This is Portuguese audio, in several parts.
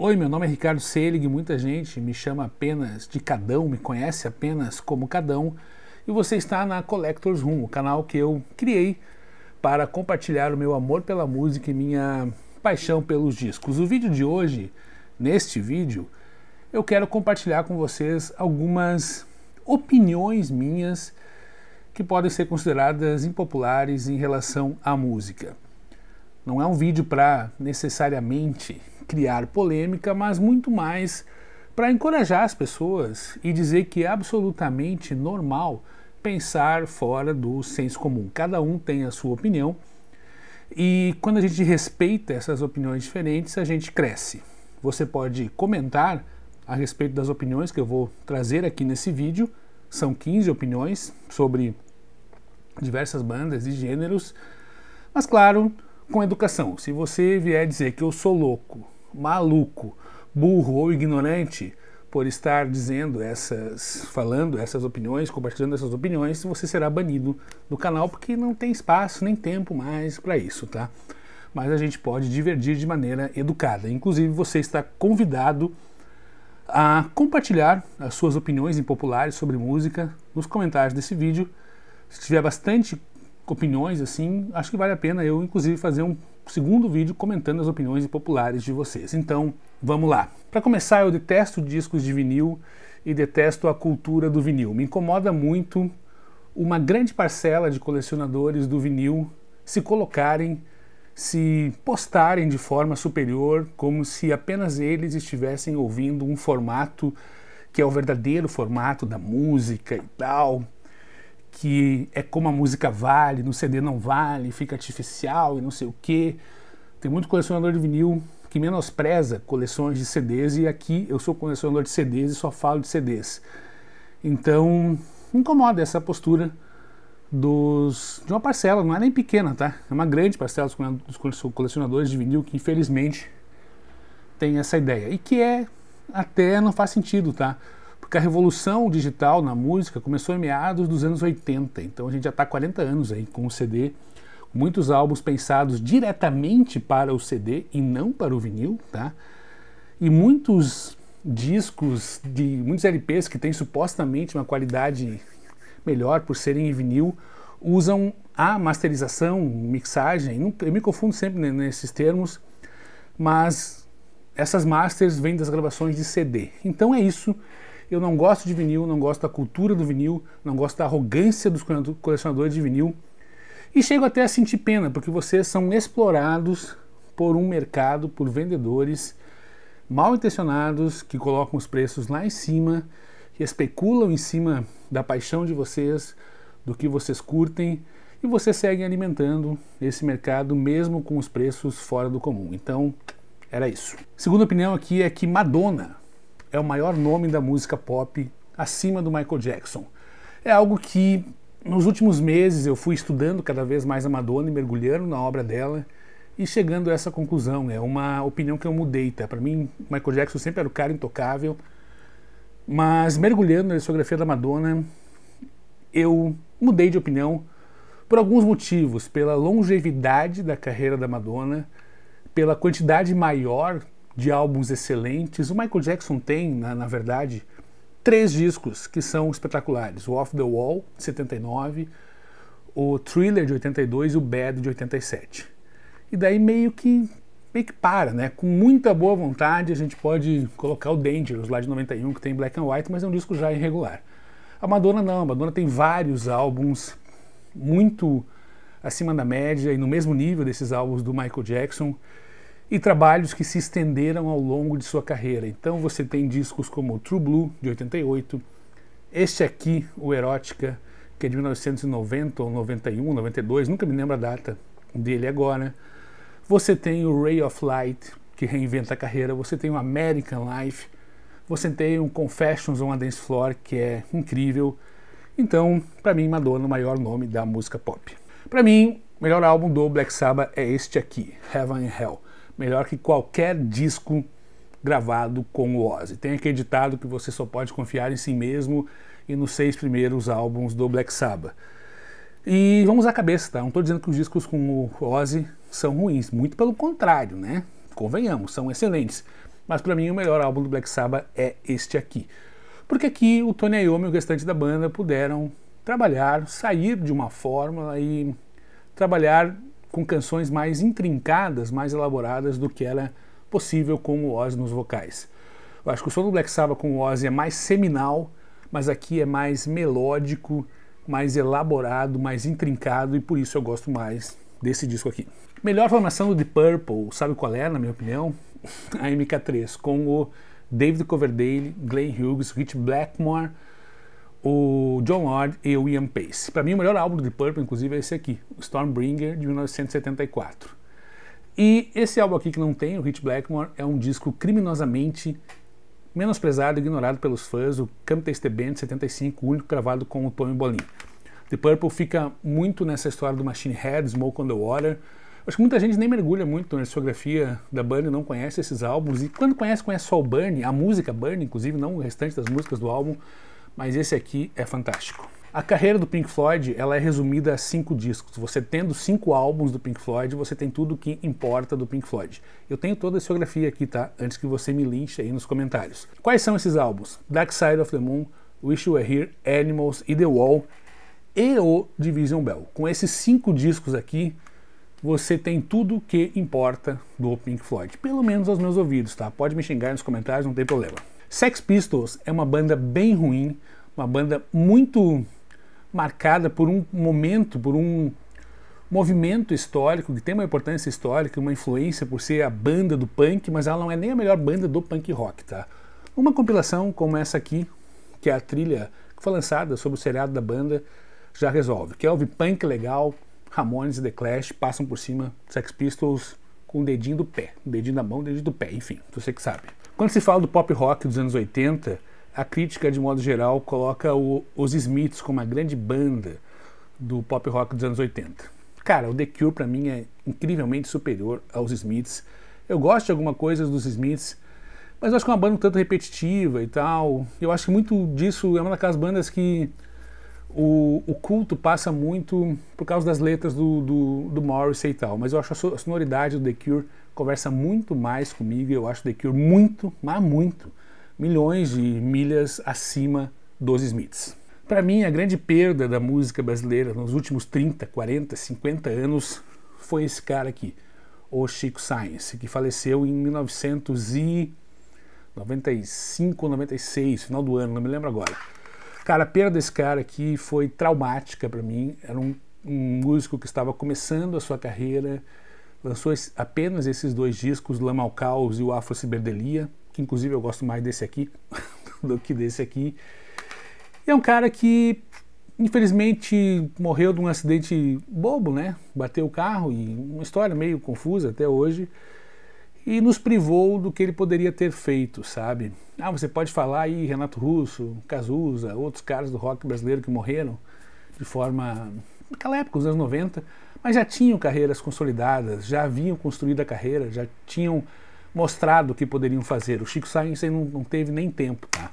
Oi, meu nome é Ricardo Selig, muita gente me chama apenas de Cadão, me conhece apenas como Cadão, e você está na Collectors Room, o canal que eu criei para compartilhar o meu amor pela música e minha paixão pelos discos. O vídeo de hoje, neste vídeo, eu quero compartilhar com vocês algumas opiniões minhas que podem ser consideradas impopulares em relação à música. Não é um vídeo para necessariamente criar polêmica, mas muito mais para encorajar as pessoas e dizer que é absolutamente normal pensar fora do senso comum. Cada um tem a sua opinião e quando a gente respeita essas opiniões diferentes, a gente cresce. Você pode comentar a respeito das opiniões que eu vou trazer aqui nesse vídeo. São 15 opiniões sobre diversas bandas e gêneros, mas claro, com educação. Se você vier dizer que eu sou louco maluco, burro ou ignorante por estar dizendo essas, falando essas opiniões, compartilhando essas opiniões, você será banido do canal porque não tem espaço nem tempo mais para isso, tá? Mas a gente pode divertir de maneira educada. Inclusive, você está convidado a compartilhar as suas opiniões impopulares sobre música nos comentários desse vídeo. Se tiver bastante opiniões assim, acho que vale a pena eu, inclusive, fazer um segundo vídeo comentando as opiniões populares de vocês. Então, vamos lá. Para começar, eu detesto discos de vinil e detesto a cultura do vinil. Me incomoda muito uma grande parcela de colecionadores do vinil se colocarem, se postarem de forma superior, como se apenas eles estivessem ouvindo um formato que é o verdadeiro formato da música e tal que é como a música vale, no CD não vale, fica artificial e não sei o quê. Tem muito colecionador de vinil que menospreza coleções de CDs e aqui eu sou colecionador de CDs e só falo de CDs. Então, incomoda essa postura dos de uma parcela, não é nem pequena, tá? É uma grande parcela dos colecionadores de vinil que infelizmente tem essa ideia e que é até não faz sentido, tá? Porque a revolução digital na música começou em meados dos anos 80, então a gente já está 40 anos aí com o CD, muitos álbuns pensados diretamente para o CD e não para o vinil, tá? E muitos discos de muitos LPs que têm supostamente uma qualidade melhor por serem em vinil usam a masterização, mixagem. Eu me confundo sempre nesses termos, mas essas masters vêm das gravações de CD. Então é isso. Eu não gosto de vinil, não gosto da cultura do vinil, não gosto da arrogância dos colecionadores de vinil. E chego até a sentir pena, porque vocês são explorados por um mercado, por vendedores mal intencionados que colocam os preços lá em cima, que especulam em cima da paixão de vocês, do que vocês curtem, e vocês seguem alimentando esse mercado mesmo com os preços fora do comum. Então, era isso. Segunda opinião aqui é que Madonna é o maior nome da música pop acima do Michael Jackson. É algo que nos últimos meses eu fui estudando cada vez mais a Madonna e mergulhando na obra dela e chegando a essa conclusão. É uma opinião que eu mudei, tá? Para mim, Michael Jackson sempre era o cara intocável, mas mergulhando na discografia da Madonna, eu mudei de opinião por alguns motivos, pela longevidade da carreira da Madonna, pela quantidade maior de álbuns excelentes. O Michael Jackson tem, na, na verdade, três discos que são espetaculares: o Off the Wall, de 79, o Thriller, de 82 e o Bad, de 87. E daí meio que meio que para, né? Com muita boa vontade a gente pode colocar o Dangerous lá de 91, que tem Black and White, mas é um disco já irregular. A Madonna não, a Madonna tem vários álbuns muito acima da média e no mesmo nível desses álbuns do Michael Jackson e trabalhos que se estenderam ao longo de sua carreira. Então você tem discos como True Blue, de 88, este aqui, o Erótica, que é de 1990 ou 91, 92, nunca me lembro a data dele agora. Você tem o Ray of Light, que reinventa a carreira. Você tem o American Life. Você tem o Confessions on a Dance Floor, que é incrível. Então, para mim, Madonna é o maior nome da música pop. Para mim, o melhor álbum do Black Sabbath é este aqui, Heaven and Hell melhor que qualquer disco gravado com o Ozzy. Tem aquele ditado que você só pode confiar em si mesmo e nos seis primeiros álbuns do Black Sabbath. E vamos à cabeça, tá? Não estou dizendo que os discos com o Ozzy são ruins, muito pelo contrário, né? Convenhamos, são excelentes. Mas para mim o melhor álbum do Black Sabbath é este aqui. Porque aqui o Tony Iommi e o restante da banda puderam trabalhar, sair de uma fórmula e trabalhar com canções mais intrincadas, mais elaboradas do que era é possível com o Ozzy nos vocais. Eu acho que o som do Black Sabbath com o Ozzy é mais seminal, mas aqui é mais melódico, mais elaborado, mais intrincado e por isso eu gosto mais desse disco aqui. Melhor formação do The Purple, sabe qual é, na minha opinião? A MK3, com o David Coverdale, Glenn Hughes, Rich Blackmore, o John Lord e o Ian Pace. Para mim, o melhor álbum do Purple, inclusive, é esse aqui, Stormbringer, de 1974. E esse álbum aqui que não tem, o Hit Blackmore, é um disco criminosamente menosprezado e ignorado pelos fãs, o Come Taste Band 75, o único gravado com o Tommy Bolin. The Purple fica muito nessa história do Machine Head, Smoke on the Water. Acho que muita gente nem mergulha muito na discografia da Burn, não conhece esses álbuns. E quando conhece, conhece só o Burn, a música Burn, inclusive, não o restante das músicas do álbum mas esse aqui é fantástico. A carreira do Pink Floyd ela é resumida a cinco discos. Você tendo cinco álbuns do Pink Floyd, você tem tudo o que importa do Pink Floyd. Eu tenho toda a geografia aqui, tá? Antes que você me linche aí nos comentários. Quais são esses álbuns? Dark Side of the Moon, Wish You Were Here, Animals e The Wall e o Division Bell. Com esses cinco discos aqui, você tem tudo o que importa do Pink Floyd. Pelo menos aos meus ouvidos, tá? Pode me xingar nos comentários, não tem problema. Sex Pistols é uma banda bem ruim, uma banda muito marcada por um momento, por um movimento histórico que tem uma importância histórica, uma influência por ser a banda do punk, mas ela não é nem a melhor banda do punk rock, tá? Uma compilação como essa aqui, que é a trilha que foi lançada sobre o seriado da banda, já resolve. Quer ouvir punk legal, Ramones e The Clash passam por cima, Sex Pistols com o dedinho do pé, o dedinho da mão, o dedinho do pé, enfim, você que sabe. Quando se fala do pop rock dos anos 80, a crítica, de modo geral, coloca o, os Smiths como a grande banda do pop rock dos anos 80. Cara, o The Cure para mim é incrivelmente superior aos Smiths. Eu gosto de alguma coisa dos Smiths, mas eu acho que é uma banda um tanto repetitiva e tal. Eu acho que muito disso é uma daquelas bandas que o, o, culto passa muito por causa das letras do, do, do Morrissey e tal, mas eu acho a, sonoridade do The Cure conversa muito mais comigo, e eu acho The Cure muito, mas muito, milhões de milhas acima dos Smiths. Para mim, a grande perda da música brasileira nos últimos 30, 40, 50 anos foi esse cara aqui, o Chico Sainz, que faleceu em 1995, 96, final do ano, não me lembro agora. Cara, a perda desse cara aqui foi traumática para mim. Era um, um, músico que estava começando a sua carreira, lançou esse, apenas esses dois discos, Lama ao Caos e o Afro Ciberdelia, que inclusive eu gosto mais desse aqui do que desse aqui. E é um cara que infelizmente morreu de um acidente bobo, né? Bateu o carro e uma história meio confusa até hoje e nos privou do que ele poderia ter feito, sabe? Ah, você pode falar aí Renato Russo, Cazuza, outros caras do rock brasileiro que morreram de forma. naquela época, nos anos 90, mas já tinham carreiras consolidadas, já haviam construído a carreira, já tinham mostrado o que poderiam fazer. O Chico Sainz não, não teve nem tempo, tá?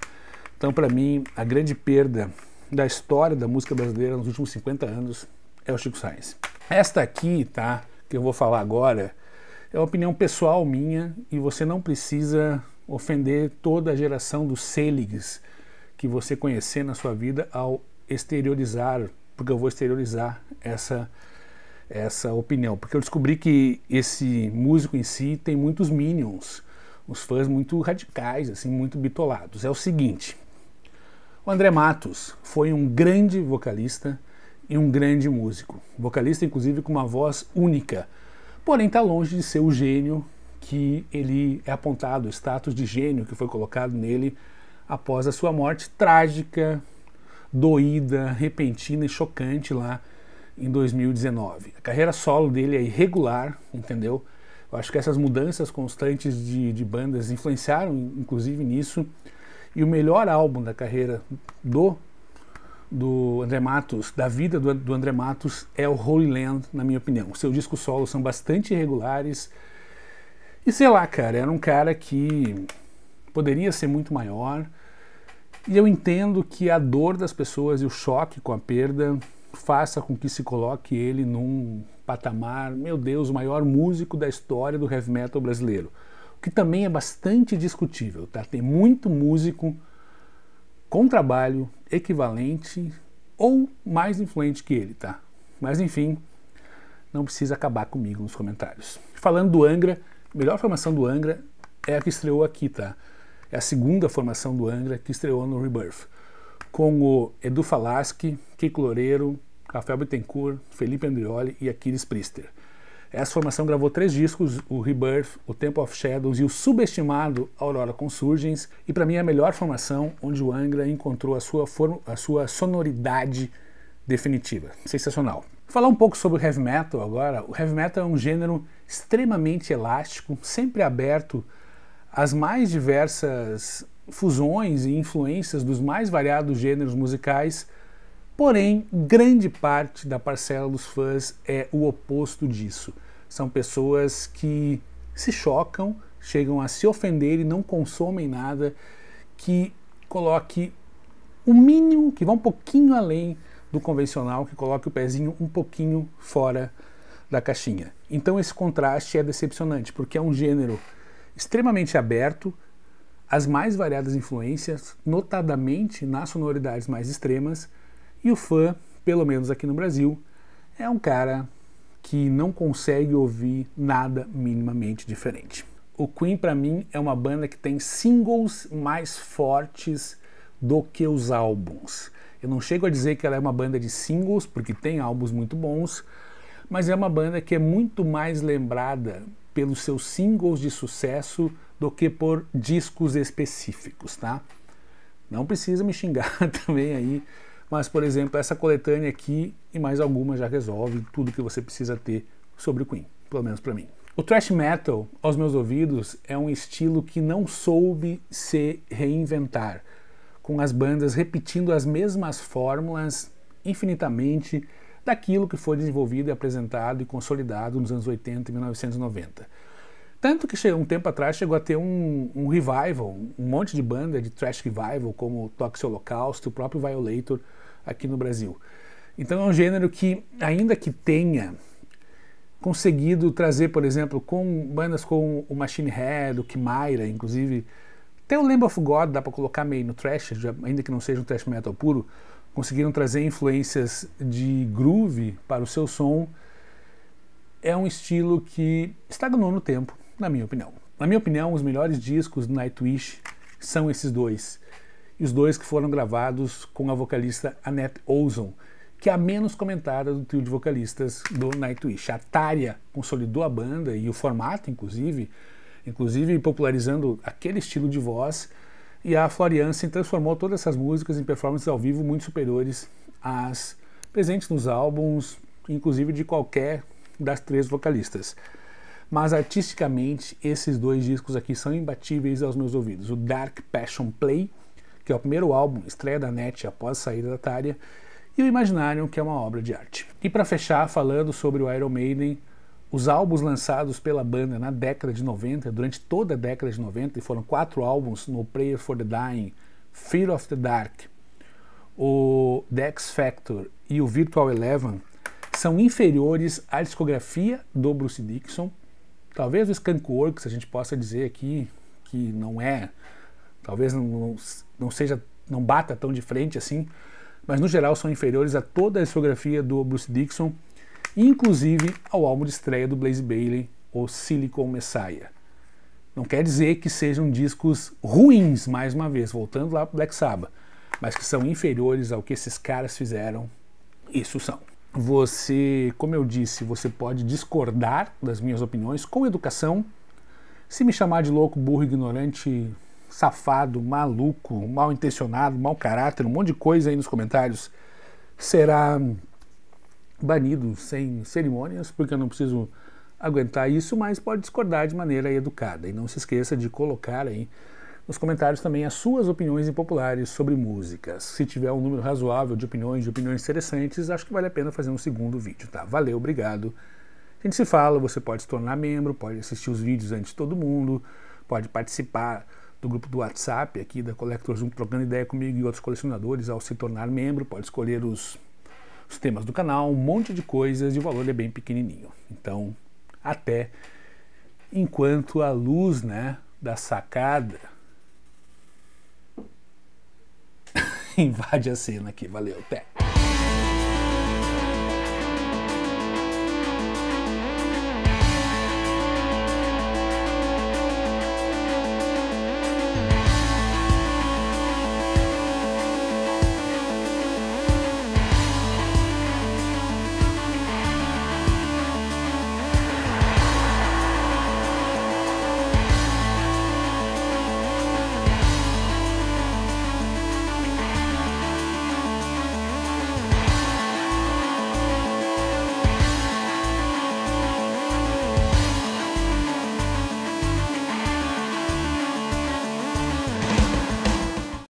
Então, para mim, a grande perda da história da música brasileira nos últimos 50 anos é o Chico Sainz. Esta aqui, tá? Que eu vou falar agora é uma opinião pessoal minha e você não precisa ofender toda a geração dos Seligs que você conhecer na sua vida ao exteriorizar, porque eu vou exteriorizar essa essa opinião, porque eu descobri que esse músico em si tem muitos minions, os fãs muito radicais, assim, muito bitolados. É o seguinte, o André Matos foi um grande vocalista e um grande músico, vocalista inclusive com uma voz única porém está longe de ser o gênio que ele é apontado, o status de gênio que foi colocado nele após a sua morte trágica, doída, repentina e chocante lá em 2019. A carreira solo dele é irregular, entendeu? Eu acho que essas mudanças constantes de, de bandas influenciaram, inclusive, nisso. E o melhor álbum da carreira do do André Matos, da vida do, do André Matos, é o Holy Land, na minha opinião. Seus discos solo são bastante irregulares. E sei lá, cara, era um cara que poderia ser muito maior. E eu entendo que a dor das pessoas e o choque com a perda faça com que se coloque ele num patamar, meu Deus, o maior músico da história do heavy metal brasileiro. O que também é bastante discutível, tá? Tem muito músico com trabalho equivalente ou mais influente que ele, tá? Mas enfim, não precisa acabar comigo nos comentários. Falando do Angra, a melhor formação do Angra é a que estreou aqui, tá? É a segunda formação do Angra que estreou no Rebirth, com o Edu Falaschi, Kiko Loureiro, Rafael Bittencourt, Felipe Andrioli e Aquiles Priester. Essa formação gravou três discos, o Rebirth, o Temple of Shadows e o subestimado Aurora Consurgens, e para mim é a melhor formação onde o Angra encontrou a sua, a sua sonoridade definitiva. Sensacional. Falar um pouco sobre o heavy metal agora. O heavy metal é um gênero extremamente elástico, sempre aberto às mais diversas fusões e influências dos mais variados gêneros musicais, porém, grande parte da parcela dos fãs é o oposto disso. São pessoas que se chocam, chegam a se ofender e não consomem nada que coloque o mínimo, que vá um pouquinho além do convencional, que coloque o pezinho um pouquinho fora da caixinha. Então esse contraste é decepcionante, porque é um gênero extremamente aberto às mais variadas influências, notadamente nas sonoridades mais extremas, e o fã, pelo menos aqui no Brasil, é um cara que não consegue ouvir nada minimamente diferente. O Queen para mim é uma banda que tem singles mais fortes do que os álbuns. Eu não chego a dizer que ela é uma banda de singles, porque tem álbuns muito bons, mas é uma banda que é muito mais lembrada pelos seus singles de sucesso do que por discos específicos, tá? Não precisa me xingar também aí mas, por exemplo, essa coletânea aqui e mais alguma já resolve tudo que você precisa ter sobre o Queen, pelo menos para mim. O thrash metal, aos meus ouvidos, é um estilo que não soube se reinventar, com as bandas repetindo as mesmas fórmulas infinitamente daquilo que foi desenvolvido e apresentado e consolidado nos anos 80 e 1990. Tanto que um tempo atrás chegou a ter um, um revival, um monte de banda de trash revival, como Toxic Holocaust, o próprio Violator aqui no Brasil. Então é um gênero que, ainda que tenha conseguido trazer, por exemplo, com bandas como o Machine Head, o Kimaira, inclusive, até o Lamb of God dá para colocar meio no trash, ainda que não seja um trash metal puro, conseguiram trazer influências de groove para o seu som. É um estilo que está no tempo na minha opinião. Na minha opinião, os melhores discos do Nightwish são esses dois. E os dois que foram gravados com a vocalista Annette Ozon, que é a menos comentada do trio de vocalistas do Nightwish. A Tária consolidou a banda e o formato, inclusive, inclusive popularizando aquele estilo de voz, e a Floriansen transformou todas essas músicas em performances ao vivo muito superiores às presentes nos álbuns, inclusive de qualquer das três vocalistas mas artisticamente esses dois discos aqui são imbatíveis aos meus ouvidos. O Dark Passion Play, que é o primeiro álbum estreia da NET após a saída da Tária, e o Imaginário, que é uma obra de arte. E para fechar, falando sobre o Iron Maiden, os álbuns lançados pela banda na década de 90, durante toda a década de 90, e foram quatro álbuns no Prayer for the Dying, Fear of the Dark, o Dex Factor e o Virtual Eleven, são inferiores à discografia do Bruce Dixon, Talvez o Skunk Works a gente possa dizer aqui que não é, talvez não, não, seja, não bata tão de frente assim, mas no geral são inferiores a toda a discografia do Bruce Dixon, inclusive ao álbum de estreia do Blaze Bailey, o Silicon Messiah. Não quer dizer que sejam discos ruins, mais uma vez, voltando lá para Black Sabbath, mas que são inferiores ao que esses caras fizeram, isso são. Você, como eu disse, você pode discordar das minhas opiniões com educação. Se me chamar de louco, burro, ignorante, safado, maluco, mal intencionado, mau caráter, um monte de coisa aí nos comentários, será banido sem cerimônias, porque eu não preciso aguentar isso, mas pode discordar de maneira educada. E não se esqueça de colocar aí nos comentários também as suas opiniões impopulares sobre músicas. Se tiver um número razoável de opiniões, de opiniões interessantes, acho que vale a pena fazer um segundo vídeo, tá? Valeu, obrigado. A gente se fala, você pode se tornar membro, pode assistir os vídeos antes de todo mundo, pode participar do grupo do WhatsApp aqui da Collectors um trocando ideia comigo e outros colecionadores ao se tornar membro, pode escolher os, os temas do canal, um monte de coisas e o valor é bem pequenininho. Então, até enquanto a luz, né, da sacada invade a cena aqui. Valeu, até.